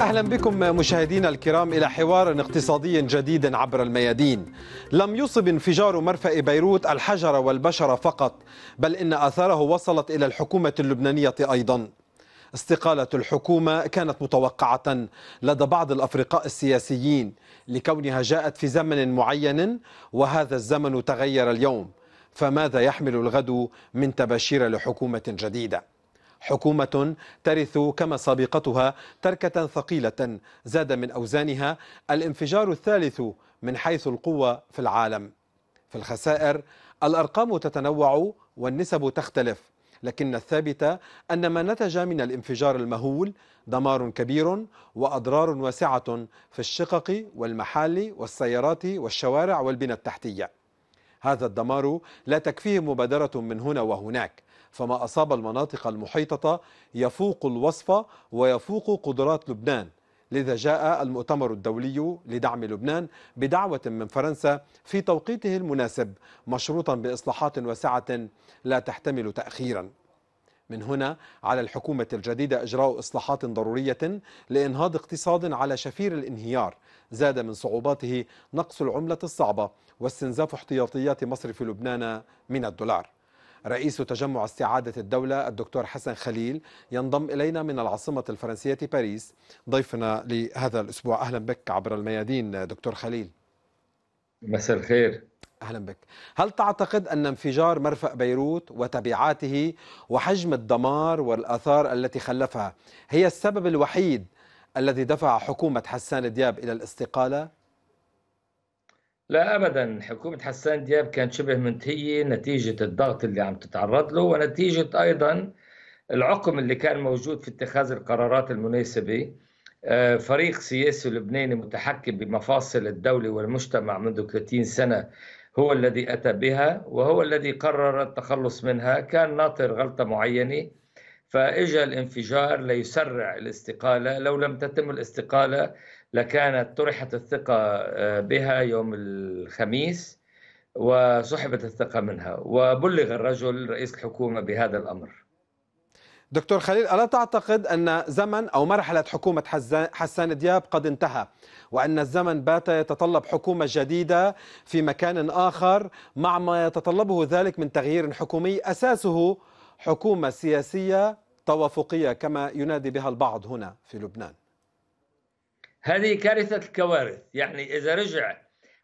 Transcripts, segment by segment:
اهلا بكم مشاهدينا الكرام الى حوار اقتصادي جديد عبر الميادين. لم يصب انفجار مرفأ بيروت الحجر والبشر فقط، بل ان اثاره وصلت الى الحكومه اللبنانيه ايضا. استقاله الحكومه كانت متوقعه لدى بعض الافرقاء السياسيين لكونها جاءت في زمن معين وهذا الزمن تغير اليوم. فماذا يحمل الغد من تباشير لحكومه جديده؟ حكومة ترث كما سابقتها تركة ثقيلة زاد من أوزانها الانفجار الثالث من حيث القوة في العالم في الخسائر الأرقام تتنوع والنسب تختلف لكن الثابت أن ما نتج من الانفجار المهول دمار كبير وأضرار واسعة في الشقق والمحال والسيارات والشوارع والبنى التحتية هذا الدمار لا تكفيه مبادرة من هنا وهناك فما أصاب المناطق المحيطة يفوق الوصف ويفوق قدرات لبنان لذا جاء المؤتمر الدولي لدعم لبنان بدعوة من فرنسا في توقيته المناسب مشروطا بإصلاحات واسعة لا تحتمل تأخيرا من هنا على الحكومة الجديدة إجراء إصلاحات ضرورية لإنهاض اقتصاد على شفير الانهيار زاد من صعوباته نقص العملة الصعبة واستنزاف احتياطيات مصرف لبنان من الدولار رئيس تجمع استعادة الدولة الدكتور حسن خليل ينضم إلينا من العاصمة الفرنسية باريس ضيفنا لهذا الأسبوع أهلا بك عبر الميادين دكتور خليل مساء الخير اهلا بك. هل تعتقد ان انفجار مرفأ بيروت وتبعاته وحجم الدمار والاثار التي خلفها هي السبب الوحيد الذي دفع حكومه حسان دياب الى الاستقاله؟ لا ابدا حكومه حسان دياب كانت شبه منتهيه نتيجه الضغط اللي عم تتعرض له ونتيجه ايضا العقم اللي كان موجود في اتخاذ القرارات المناسبه آه، فريق سياسي لبناني متحكم بمفاصل الدوله والمجتمع منذ 30 سنه هو الذي اتى بها وهو الذي قرر التخلص منها كان ناطر غلطه معينه فاجى الانفجار ليسرع الاستقاله لو لم تتم الاستقاله لكانت طرحت الثقة آه، بها يوم الخميس وسحبت الثقة منها وبلغ الرجل رئيس الحكومة بهذا الأمر دكتور خليل ألا تعتقد أن زمن أو مرحلة حكومة حسان دياب قد انتهى وأن الزمن بات يتطلب حكومة جديدة في مكان آخر مع ما يتطلبه ذلك من تغيير حكومي أساسه حكومة سياسية توافقية كما ينادي بها البعض هنا في لبنان هذه كارثة الكوارث يعني إذا رجع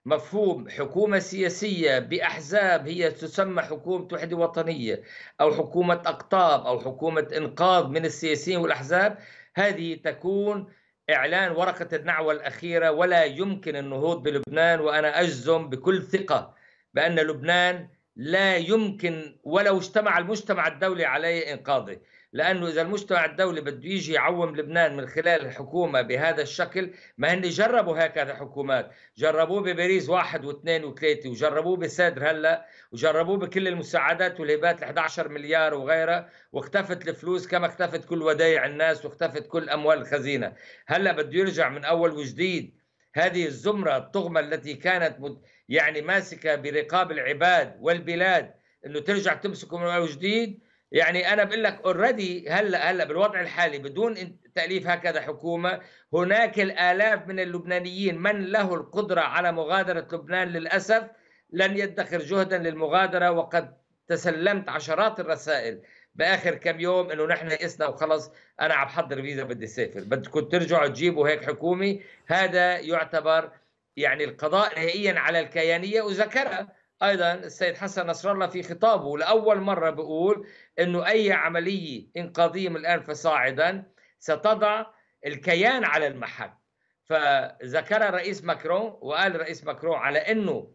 مفهوم حكومة سياسية بأحزاب هي تسمى حكومة وحدة وطنية أو حكومة أقطاب أو حكومة إنقاذ من السياسيين والأحزاب هذه تكون إعلان ورقة النعوة الأخيرة ولا يمكن النهوض بلبنان وأنا أجزم بكل ثقة بأن لبنان لا يمكن ولو اجتمع المجتمع الدولي عليه إنقاذه لانه اذا المجتمع الدولي بده يجي يعوم لبنان من خلال الحكومه بهذا الشكل ما هن جربوا هكذا حكومات جربوه بباريس واحد واثنين وثلاثه وجربوه بسادر هلا وجربوه بكل المساعدات والهبات ال 11 مليار وغيرها واختفت الفلوس كما اختفت كل ودايع الناس واختفت كل اموال الخزينه هلا بده يرجع من اول وجديد هذه الزمره الطغمه التي كانت يعني ماسكه برقاب العباد والبلاد انه ترجع تمسكه من اول وجديد يعني انا بقول لك اوريدي هلا هلا بالوضع الحالي بدون تاليف هكذا حكومه هناك الالاف من اللبنانيين من له القدره على مغادره لبنان للاسف لن يدخر جهدا للمغادره وقد تسلمت عشرات الرسائل باخر كم يوم انه نحن يئسنا وخلص انا عم بحضر فيزا بدي اسافر بدكم ترجعوا تجيبوا هيك حكومه هذا يعتبر يعني القضاء نهائيا على الكيانيه وذكرها ايضا السيد حسن نصر الله في خطابه لاول مره بيقول انه اي عمليه انقاذيه من الان فصاعدا ستضع الكيان على المحل فذكر الرئيس ماكرون وقال الرئيس ماكرون على انه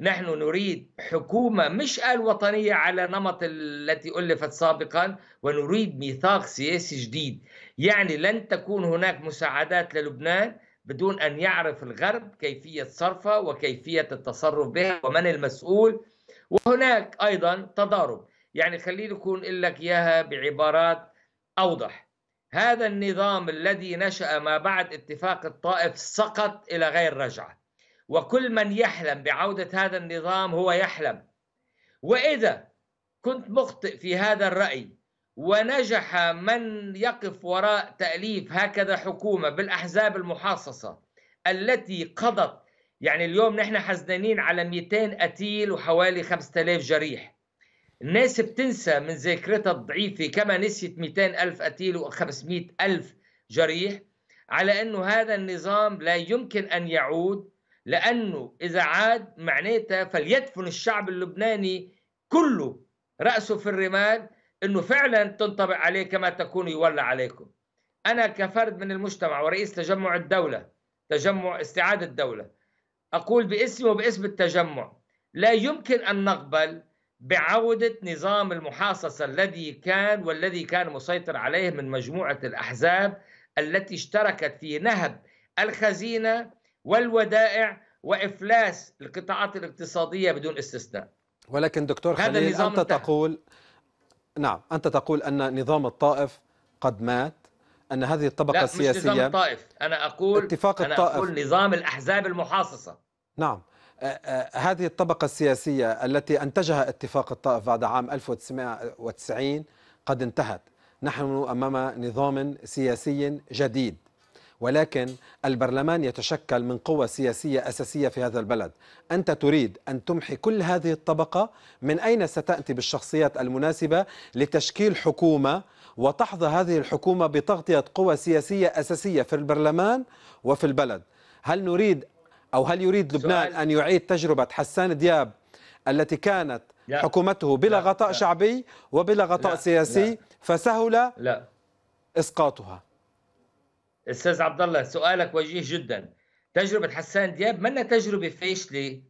نحن نريد حكومه مش الوطنيه على نمط التي الفت سابقا ونريد ميثاق سياسي جديد يعني لن تكون هناك مساعدات للبنان بدون ان يعرف الغرب كيفيه صرفها وكيفيه التصرف بها ومن المسؤول وهناك ايضا تضارب يعني خليني اكون لك اياها بعبارات اوضح هذا النظام الذي نشا ما بعد اتفاق الطائف سقط الى غير رجعه وكل من يحلم بعوده هذا النظام هو يحلم واذا كنت مخطئ في هذا الراي ونجح من يقف وراء تأليف هكذا حكومة بالأحزاب المحاصصة التي قضت يعني اليوم نحن حزنانين على 200 قتيل وحوالي 5000 جريح الناس بتنسى من ذاكرتها الضعيفة كما نسيت 200 ألف قتيل و500 ألف جريح على أنه هذا النظام لا يمكن أن يعود لأنه إذا عاد معناتها فليدفن الشعب اللبناني كله رأسه في الرمال انه فعلا تنطبق عليه كما تكون يولى عليكم انا كفرد من المجتمع ورئيس تجمع الدوله تجمع استعاده الدوله اقول باسمي وباسم التجمع لا يمكن ان نقبل بعوده نظام المحاصصه الذي كان والذي كان مسيطر عليه من مجموعه الاحزاب التي اشتركت في نهب الخزينه والودائع وافلاس القطاعات الاقتصاديه بدون استثناء ولكن دكتور خليل انت انتهى. تقول نعم أنت تقول أن نظام الطائف قد مات أن هذه الطبقة لا السياسية مش نظام الطائف أنا أقول اتفاق أنا الطائف. أقول نظام الأحزاب المحاصصة نعم هذه الطبقة السياسية التي أنتجها اتفاق الطائف بعد عام 1990 قد انتهت نحن أمام نظام سياسي جديد ولكن البرلمان يتشكل من قوة سياسية أساسية في هذا البلد أنت تريد أن تمحي كل هذه الطبقة من أين ستأتي بالشخصيات المناسبة لتشكيل حكومة وتحظى هذه الحكومة بتغطية قوى سياسية أساسية في البرلمان وفي البلد هل نريد أو هل يريد لبنان أن يعيد تجربة حسان دياب التي كانت لا. حكومته بلا لا. غطاء لا. شعبي وبلا غطاء لا. سياسي لا. فسهل لا. إسقاطها استاذ عبد الله سؤالك وجيه جدا تجربه حسان دياب منا تجربه فاشله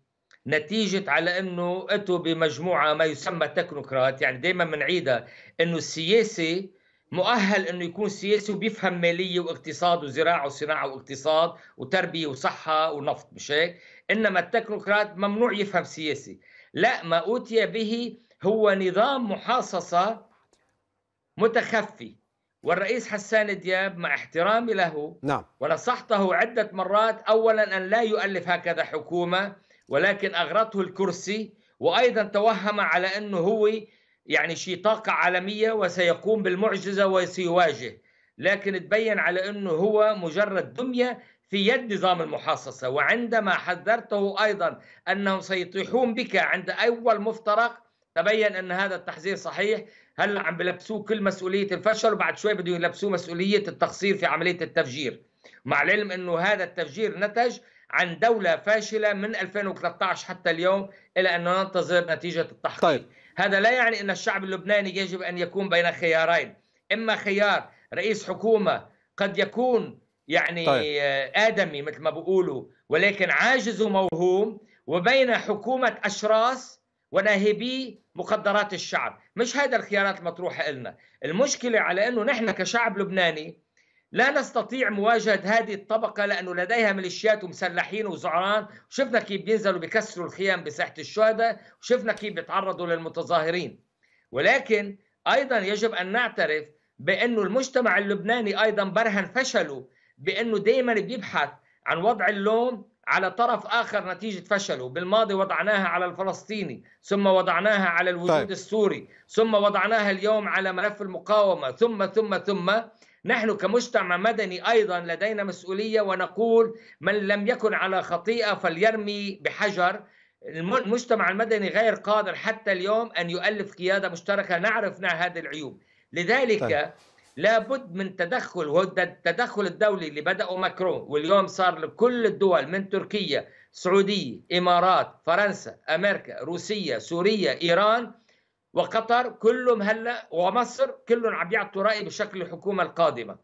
نتيجة على أنه أتوا بمجموعة ما يسمى تكنوقراط يعني دائما بنعيدها أنه السياسي مؤهل أنه يكون سياسي وبيفهم مالية واقتصاد وزراعة وصناعة واقتصاد وتربية وصحة ونفط مش هيك إنما التكنوقراط ممنوع يفهم سياسي لا ما أوتي به هو نظام محاصصة متخفي والرئيس حسان دياب مع احترامي له نعم. ونصحته عدة مرات أولا أن لا يؤلف هكذا حكومة ولكن أغرته الكرسي وأيضا توهم على أنه هو يعني شيء طاقة عالمية وسيقوم بالمعجزة وسيواجه لكن تبين على أنه هو مجرد دمية في يد نظام المحاصصة وعندما حذرته أيضا أنهم سيطيحون بك عند أول مفترق تبين أن هذا التحذير صحيح هلا عم بلبسوه كل مسؤوليه الفشل وبعد شوي بدهم يلبسوه مسؤوليه التقصير في عمليه التفجير مع العلم انه هذا التفجير نتج عن دولة فاشلة من 2013 حتى اليوم إلى أن ننتظر نتيجة التحقيق طيب. هذا لا يعني أن الشعب اللبناني يجب أن يكون بين خيارين إما خيار رئيس حكومة قد يكون يعني طيب. آدمي مثل ما بقولوا ولكن عاجز وموهوم وبين حكومة أشراس وناهبي مقدرات الشعب مش هذا الخيارات المطروحة إلنا المشكلة على أنه نحن كشعب لبناني لا نستطيع مواجهة هذه الطبقة لأنه لديها ميليشيات ومسلحين وزعران وشفنا كيف بينزلوا بكسروا الخيام بساحة الشهداء وشفنا كيف بيتعرضوا للمتظاهرين ولكن أيضا يجب أن نعترف بأنه المجتمع اللبناني أيضا برهن فشله بأنه دائما بيبحث عن وضع اللوم على طرف آخر نتيجة فشله بالماضي وضعناها على الفلسطيني ثم وضعناها على الوجود طيب. السوري ثم وضعناها اليوم على ملف المقاومة ثم ثم ثم نحن كمجتمع مدني أيضا لدينا مسؤولية ونقول من لم يكن على خطيئة فليرمي بحجر المجتمع المدني غير قادر حتى اليوم أن يؤلف قيادة مشتركة نعرف هذه العيوب لذلك طيب. لابد من تدخل التدخل الدولي اللي بدأه ماكرون واليوم صار لكل الدول من تركيا سعودية إمارات فرنسا أمريكا روسيا سوريا إيران وقطر كلهم هلا ومصر كلهم عم يعطوا رأي بشكل الحكومة القادمة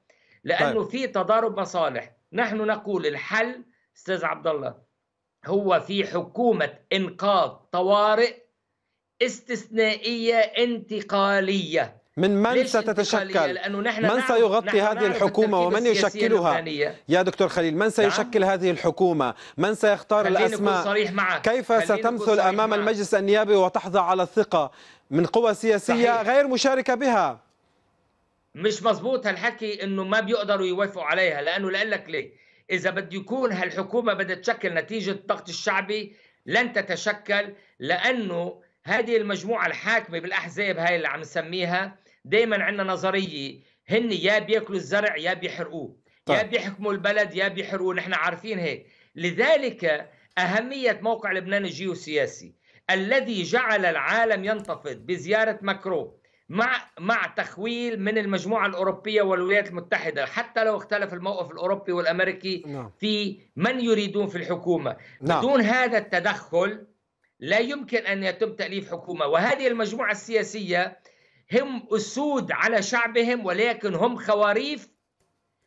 لأنه طيب. في تضارب مصالح نحن نقول الحل استاذ عبد الله هو في حكومة إنقاذ طوارئ استثنائية انتقالية من من ستتشكل لأنه نحن من سيغطي نحن هذه الحكومة ومن يشكلها يا دكتور خليل من نعم. سيشكل نعم؟ هذه الحكومة من سيختار الأسماء معك. كيف ستمثل أمام معك. المجلس النيابي وتحظى على الثقة من قوى سياسية صحيح. غير مشاركة بها مش مزبوط هالحكي انه ما بيقدروا يوافقوا عليها لانه لقول لك ليه اذا بده يكون هالحكومه بدها تشكل نتيجه الضغط الشعبي لن تتشكل لانه هذه المجموعه الحاكمه بالاحزاب هاي اللي عم نسميها دائما عندنا نظريه هن يا بياكلوا الزرع يا بيحرقوه طيب. يا بيحكموا البلد يا بيحرقوه نحن عارفين هيك لذلك اهميه موقع لبنان الجيوسياسي الذي جعل العالم ينتفض بزياره ماكرو مع مع تخويل من المجموعه الاوروبيه والولايات المتحده حتى لو اختلف الموقف الاوروبي والامريكي نعم. في من يريدون في الحكومه نعم. بدون هذا التدخل لا يمكن ان يتم تاليف حكومه وهذه المجموعه السياسيه هم أسود على شعبهم ولكن هم خواريف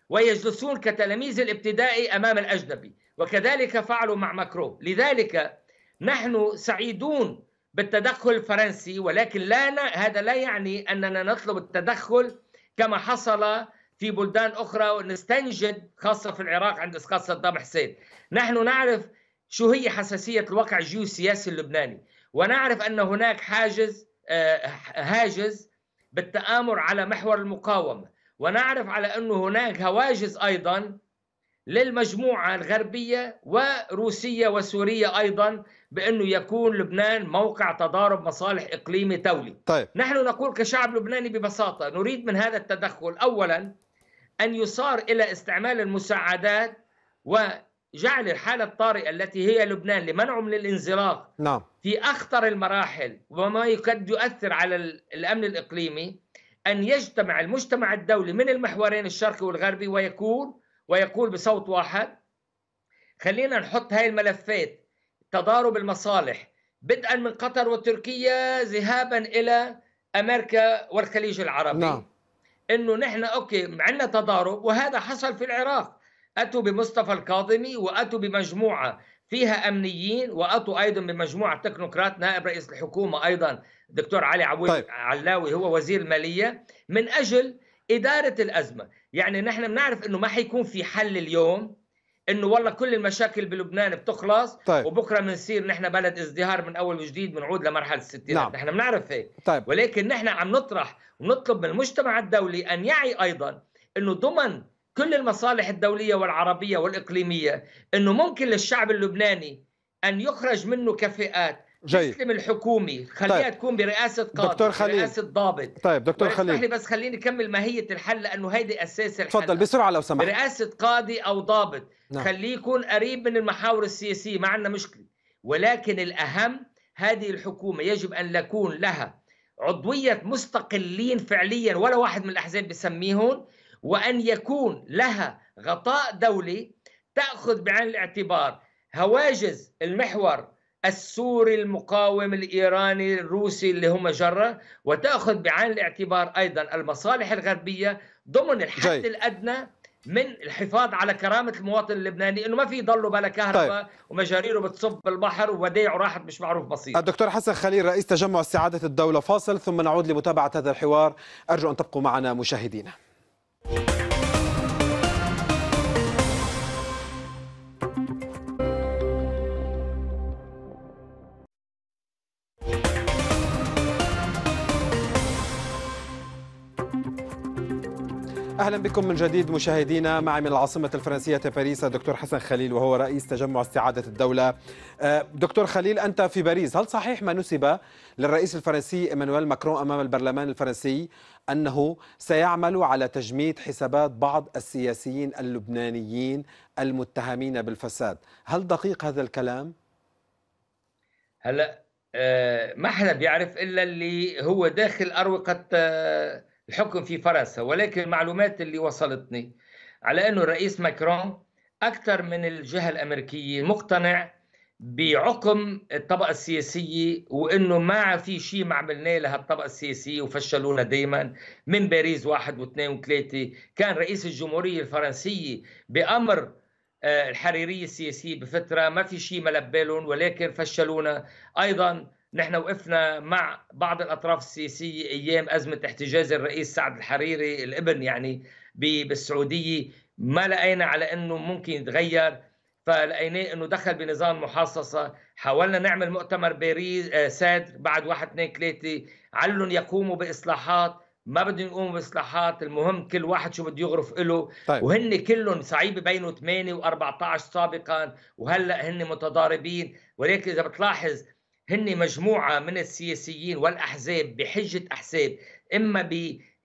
ويجلسون كتلاميذ الابتدائي أمام الأجنبي وكذلك فعلوا مع ماكرو لذلك نحن سعيدون بالتدخل الفرنسي ولكن لا ن... هذا لا يعني أننا نطلب التدخل كما حصل في بلدان أخرى ونستنجد خاصة في العراق عند إسقاط صدام حسين نحن نعرف شو هي حساسية الواقع الجيوسياسي اللبناني ونعرف أن هناك حاجز آه، هاجز بالتآمر على محور المقاومة ونعرف على أنه هناك هواجز أيضا للمجموعة الغربية وروسية وسورية أيضا بأنه يكون لبنان موقع تضارب مصالح إقليمي دولي طيب. نحن نقول كشعب لبناني ببساطة نريد من هذا التدخل أولا أن يصار إلى استعمال المساعدات و جعل الحالة الطارئة التي هي لبنان لمنعه من الانزلاق نعم. في أخطر المراحل وما قد يؤثر على الأمن الإقليمي أن يجتمع المجتمع الدولي من المحورين الشرقي والغربي ويقول ويقول بصوت واحد خلينا نحط هاي الملفات تضارب المصالح بدءا من قطر وتركيا ذهابا إلى أمريكا والخليج العربي نعم. انه نحن اوكي عندنا تضارب وهذا حصل في العراق أتوا بمصطفى الكاظمي وأتوا بمجموعة فيها أمنيين وأتوا أيضا بمجموعة تكنوقراط نائب رئيس الحكومة أيضا دكتور علي عوي طيب. علاوي هو وزير المالية من أجل إدارة الأزمة يعني نحن بنعرف أنه ما حيكون في حل اليوم انه والله كل المشاكل بلبنان بتخلص طيب. وبكره بنصير نحن بلد ازدهار من اول وجديد بنعود لمرحله الستينات نعم. نحن بنعرف هيك طيب. ولكن نحن عم نطرح ونطلب من المجتمع الدولي ان يعي ايضا انه ضمن كل المصالح الدولية والعربية والإقليمية أنه ممكن للشعب اللبناني أن يخرج منه كفئات جيد تسلم الحكومي خليها طيب. تكون برئاسه قاضي دكتور خليل برئاسه ضابط طيب دكتور خليل بس خليني اكمل ماهيه الحل لانه هيدي اساس الحل تفضل بسرعه لو سمحت برئاسه قاضي او ضابط نعم. خليه يكون قريب من المحاور السياسيه ما عندنا مشكله ولكن الاهم هذه الحكومه يجب ان يكون لها عضويه مستقلين فعليا ولا واحد من الاحزاب بسميهم وأن يكون لها غطاء دولي تأخذ بعين الاعتبار هواجز المحور السوري المقاوم الايراني الروسي اللي هم جره وتاخذ بعين الاعتبار ايضا المصالح الغربيه ضمن الحد جاي. الادنى من الحفاظ على كرامه المواطن اللبناني انه ما في يضلوا بلا كهرباء طيب. ومجاريره بتصب بالبحر وديعه راحت مش معروف بسيط الدكتور حسن خليل رئيس تجمع استعاده الدوله فاصل ثم نعود لمتابعه هذا الحوار ارجو ان تبقوا معنا مشاهدينا اهلا بكم من جديد مشاهدينا معي من العاصمه الفرنسيه باريس دكتور حسن خليل وهو رئيس تجمع استعاده الدوله آه، دكتور خليل انت في باريس هل صحيح ما نسب للرئيس الفرنسي ايمانويل ماكرون امام البرلمان الفرنسي انه سيعمل على تجميد حسابات بعض السياسيين اللبنانيين المتهمين بالفساد هل دقيق هذا الكلام هلا آه، ما حدا بيعرف الا اللي هو داخل اروقه آه، الحكم في فرنسا ولكن المعلومات اللي وصلتني على أنه الرئيس ماكرون أكثر من الجهة الأمريكية مقتنع بعقم الطبقة السياسية وأنه ما في شيء ما عملناه لهالطبقة السياسية وفشلونا دايما من باريس واحد واثنين وثلاثة كان رئيس الجمهورية الفرنسية بأمر آه، الحريرية السياسية بفترة ما في شيء ما ولكن فشلونا أيضا نحن وقفنا مع بعض الاطراف السياسيه ايام ازمه احتجاز الرئيس سعد الحريري الابن يعني بالسعوديه ما لقينا على انه ممكن يتغير فلقيناه انه دخل بنظام محاصصه حاولنا نعمل مؤتمر باريس آه، ساد بعد واحد اثنين ثلاثه علن يقوموا باصلاحات ما بدهم يقوموا باصلاحات المهم كل واحد شو بده يغرف له طيب. وهن كلهم صعيب بينه 8 و14 سابقا وهلا هن متضاربين ولكن اذا بتلاحظ هن مجموعة من السياسيين والأحزاب بحجة أحزاب إما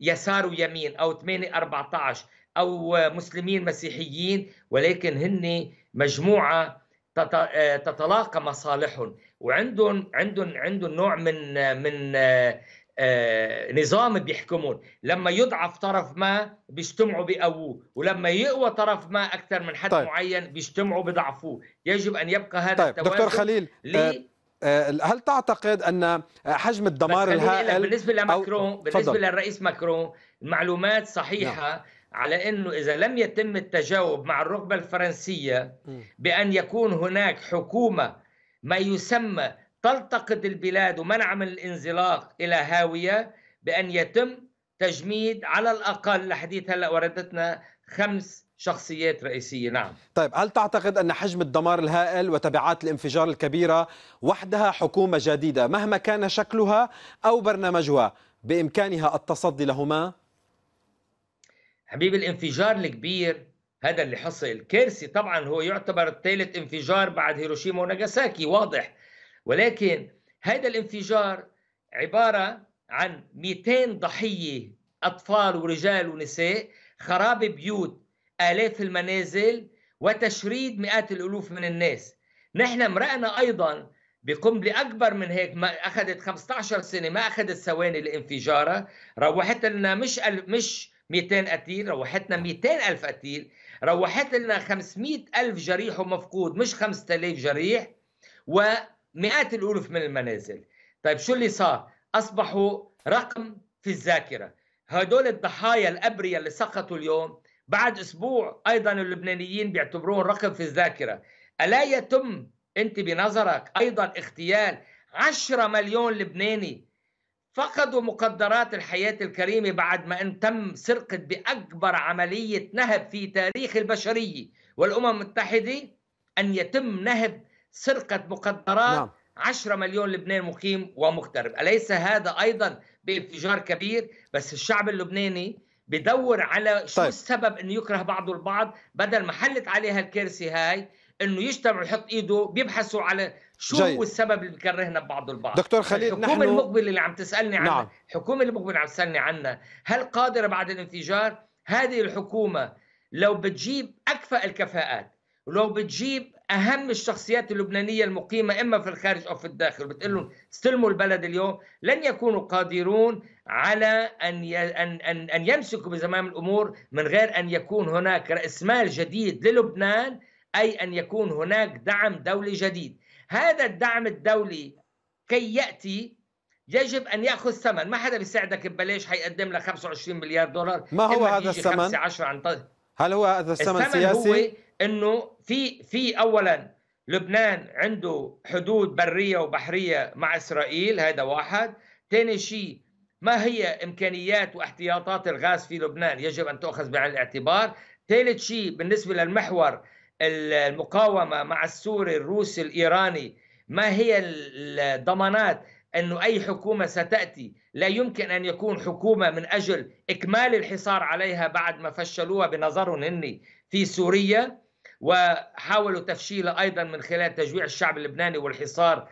بيسار ويمين أو 8 14 أو مسلمين مسيحيين ولكن هن مجموعة تتلاقى مصالحهم وعندهم عندهم عندهم نوع من من آه، نظام بيحكمهم لما يضعف طرف ما بيجتمعوا بقووه ولما يقوى طرف ما اكثر من حد طيب. معين بيجتمعوا بضعفوه يجب ان يبقى هذا طيب. التوازن دكتور خليل آه، لي آه، هل تعتقد ان حجم الدمار الهائل بالنسبه لماكرون بالنسبه للرئيس ماكرون المعلومات صحيحه نعم. على انه اذا لم يتم التجاوب مع الرغبه الفرنسيه بان يكون هناك حكومه ما يسمى تلتقط البلاد ومنع من الانزلاق الى هاويه بان يتم تجميد على الاقل لحديث هلا وردتنا خمس شخصيات رئيسيه نعم طيب هل تعتقد ان حجم الدمار الهائل وتبعات الانفجار الكبيره وحدها حكومه جديده مهما كان شكلها او برنامجها بامكانها التصدي لهما حبيبي الانفجار الكبير هذا اللي حصل كارثي طبعا هو يعتبر ثالث انفجار بعد هيروشيما وناغاساكي واضح ولكن هذا الانفجار عباره عن 200 ضحيه اطفال ورجال ونساء خراب بيوت آلاف المنازل وتشريد مئات الألوف من الناس نحن مرقنا أيضا بقنبلة أكبر من هيك ما أخذت 15 سنة ما أخذت ثواني لانفجارها روحت لنا مش مش 200 قتيل روحتنا 200 ألف قتيل روحت لنا 500 ألف جريح ومفقود مش 5000 جريح ومئات الألوف من المنازل طيب شو اللي صار؟ أصبحوا رقم في الذاكرة هدول الضحايا الأبرياء اللي سقطوا اليوم بعد اسبوع ايضا اللبنانيين بيعتبروه رقم في الذاكره الا يتم انت بنظرك ايضا اغتيال 10 مليون لبناني فقدوا مقدرات الحياه الكريمه بعد ما ان تم سرقه باكبر عمليه نهب في تاريخ البشريه والامم المتحده ان يتم نهب سرقه مقدرات نعم. 10 مليون لبناني مقيم ومغترب أليس هذا أيضا بانفجار كبير بس الشعب اللبناني بدور على شو طيب. السبب انه يكره بعضه البعض بدل ما حلت عليها الكرسي هاي انه يجتمع يحط ايده بيبحثوا على شو جاي. هو السبب اللي بكرهنا ببعض البعض دكتور خليل الحكومه نحن... المقبله اللي عم تسالني عنها نعم. الحكومه المقبله اللي عم تسالني عنها هل قادره بعد الانفجار هذه الحكومه لو بتجيب اكفأ الكفاءات ولو بتجيب اهم الشخصيات اللبنانيه المقيمه اما في الخارج او في الداخل بتقول لهم استلموا البلد اليوم لن يكونوا قادرون على ان ي... ان ان, أن يمسكوا بزمام الامور من غير ان يكون هناك راس مال جديد للبنان اي ان يكون هناك دعم دولي جديد هذا الدعم الدولي كي ياتي يجب ان ياخذ ثمن ما حدا بيساعدك ببلاش حيقدم لك 25 مليار دولار ما هو هذا الثمن 10 عن طريق هل هو هذا الثمن سياسي؟ هو انه في في اولا لبنان عنده حدود بريه وبحريه مع اسرائيل هذا واحد ثاني شيء ما هي امكانيات واحتياطات الغاز في لبنان يجب ان تؤخذ بعين الاعتبار ثالث شيء بالنسبه للمحور المقاومه مع السوري الروسي الايراني ما هي الضمانات انه اي حكومه ستاتي لا يمكن ان يكون حكومه من اجل اكمال الحصار عليها بعد ما فشلوها بنظرهم هن في سوريا وحاولوا تفشيله أيضا من خلال تجويع الشعب اللبناني والحصار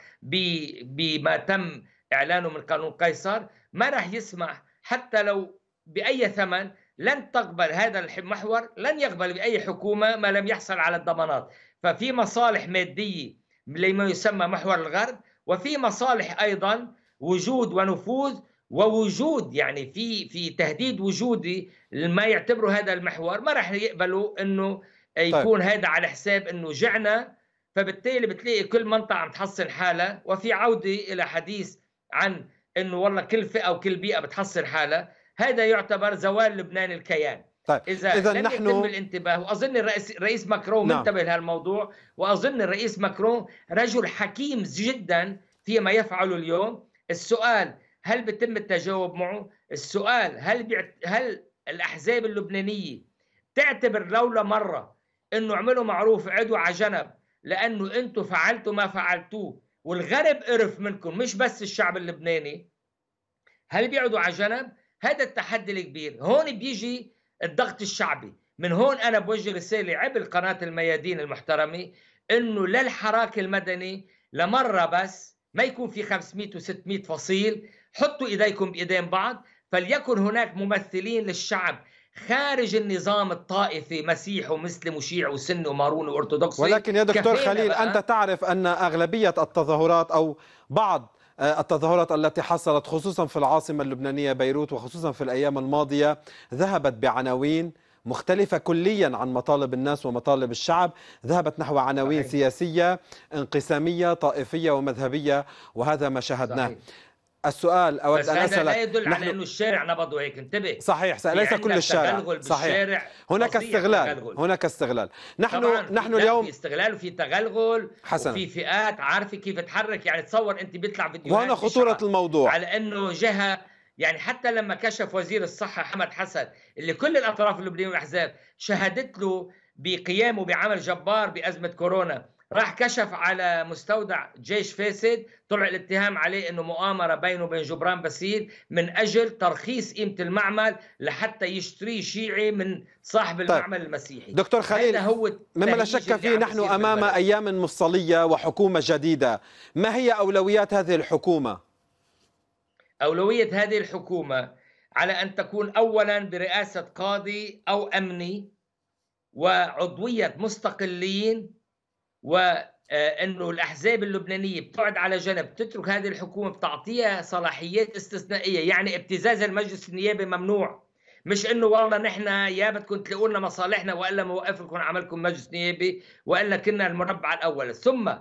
بما تم إعلانه من قانون قيصر ما راح يسمح حتى لو بأي ثمن لن تقبل هذا المحور لن يقبل بأي حكومة ما لم يحصل على الضمانات ففي مصالح مادية لما يسمى محور الغرب وفي مصالح أيضا وجود ونفوذ ووجود يعني في في تهديد وجودي ما يعتبره هذا المحور ما راح يقبلوا انه طيب. يكون طيب. هذا على حساب انه جعنا فبالتالي بتلاقي كل منطقه عم تحصن حالها وفي عوده الى حديث عن انه والله كل فئه وكل بيئه بتحصن حالها هذا يعتبر زوال لبنان الكيان طيب. اذا, إذا لم نحن... يتم الانتباه واظن الرئيس الرئيس ماكرون نعم. منتبه لهالموضوع واظن الرئيس ماكرون رجل حكيم جدا فيما يفعله اليوم السؤال هل بتم التجاوب معه السؤال هل بيعت... هل الاحزاب اللبنانيه تعتبر لولا مره انه اعملوا معروف عدوا على جنب لانه انتم فعلتوا ما فعلتوه والغرب قرف منكم مش بس الشعب اللبناني هل بيقعدوا على جنب هذا التحدي الكبير هون بيجي الضغط الشعبي من هون انا بوجه رساله عبر قناه الميادين المحترمه انه للحراك المدني لمره بس ما يكون في 500 و600 فصيل حطوا ايديكم بايدين بعض فليكن هناك ممثلين للشعب خارج النظام الطائفي مسيح ومسلم وشيع وسن ومارون وارثوذكس ولكن يا دكتور خليل بقى. انت تعرف ان اغلبيه التظاهرات او بعض آه، التظاهرات التي حصلت خصوصا في العاصمه اللبنانيه بيروت وخصوصا في الايام الماضيه ذهبت بعناوين مختلفة كليا عن مطالب الناس ومطالب الشعب ذهبت نحو عناوين سياسية انقسامية طائفية ومذهبية وهذا ما شاهدناه صحيح. السؤال اود ان اسالك لا يدل نحن... على انه الشارع نبض هيك انتبه صحيح ليس كل الشارع صحيح هناك استغلال تغلغل. هناك استغلال نحن نحن اليوم في استغلال وفي تغلغل حسنا وفي فئات عارفه كيف تحرك يعني تصور انت بيطلع فيديوهات وهنا خطوره الموضوع على انه جهه يعني حتى لما كشف وزير الصحه حمد حسن اللي كل الاطراف اللبنانيه والاحزاب شهدت له بقيامه بعمل جبار بازمه كورونا راح كشف على مستودع جيش فاسد طلع الاتهام عليه انه مؤامره بينه وبين جبران باسيل من اجل ترخيص قيمه المعمل لحتى يشتريه شيعي من صاحب طيب. المعمل المسيحي دكتور خليل هو مما لا شك فيه نحن امام ايام مفصليه وحكومه جديده ما هي اولويات هذه الحكومه اولويه هذه الحكومه على ان تكون اولا برئاسه قاضي او امني وعضويه مستقلين وانه الاحزاب اللبنانيه بتقعد على جنب تترك هذه الحكومه بتعطيها صلاحيات استثنائيه يعني ابتزاز المجلس النيابي ممنوع مش انه والله نحن يا بدكم تلاقوا لنا مصالحنا والا موقف لكم عملكم مجلس نيابي والا كنا المربع الاول ثم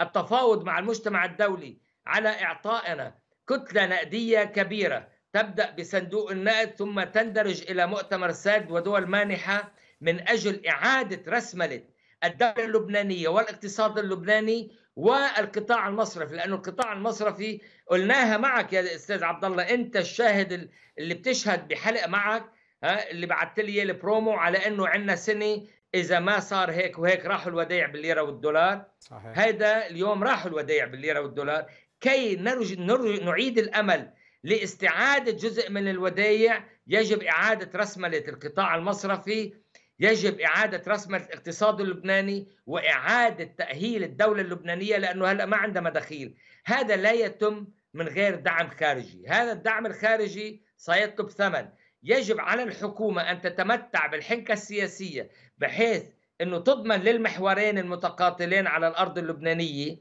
التفاوض مع المجتمع الدولي على اعطائنا كتله نقديه كبيره تبدا بصندوق النقد ثم تندرج الى مؤتمر ساد ودول مانحه من اجل اعاده رسمله الدولة اللبنانية والاقتصاد اللبناني والقطاع المصرفي لأن القطاع المصرفي قلناها معك يا أستاذ عبد الله أنت الشاهد اللي بتشهد بحلقة معك اللي بعت لي البرومو على أنه عندنا سنة إذا ما صار هيك وهيك راحوا الودايع بالليرة والدولار صحيح. هيدا اليوم راحوا الودايع بالليرة والدولار كي نرج... نرج... نعيد الأمل لاستعادة جزء من الودايع يجب إعادة رسملة القطاع المصرفي يجب إعادة رسم الاقتصاد اللبناني وإعادة تأهيل الدولة اللبنانية لأنه هلأ ما عندها مداخيل هذا لا يتم من غير دعم خارجي هذا الدعم الخارجي سيطلب ثمن يجب على الحكومة أن تتمتع بالحنكة السياسية بحيث أنه تضمن للمحورين المتقاتلين على الأرض اللبنانية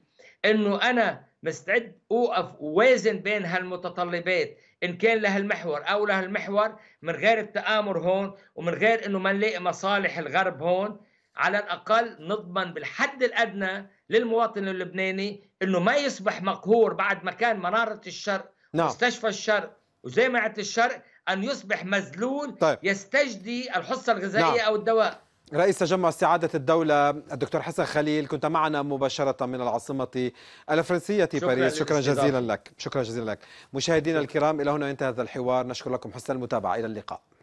أنه أنا مستعد أوقف ووازن بين هالمتطلبات ان كان له المحور او له المحور من غير التآمر هون ومن غير انه ما نلاقي مصالح الغرب هون على الاقل نضمن بالحد الادنى للمواطن اللبناني انه ما يصبح مقهور بعد ما كان مناره الشرق نعم. مستشفى الشرق وجامعه الشرق ان يصبح مذلول طيب. يستجدي الحصه الغذائيه نعم. او الدواء رئيس تجمع استعادة الدولة الدكتور حسن خليل كنت معنا مباشرة من العاصمة الفرنسية شكرا باريس شكرا جزيلا لك شكرا جزيلا لك مشاهدينا الكرام إلى هنا انتهى هذا الحوار نشكر لكم حسن المتابعة إلى اللقاء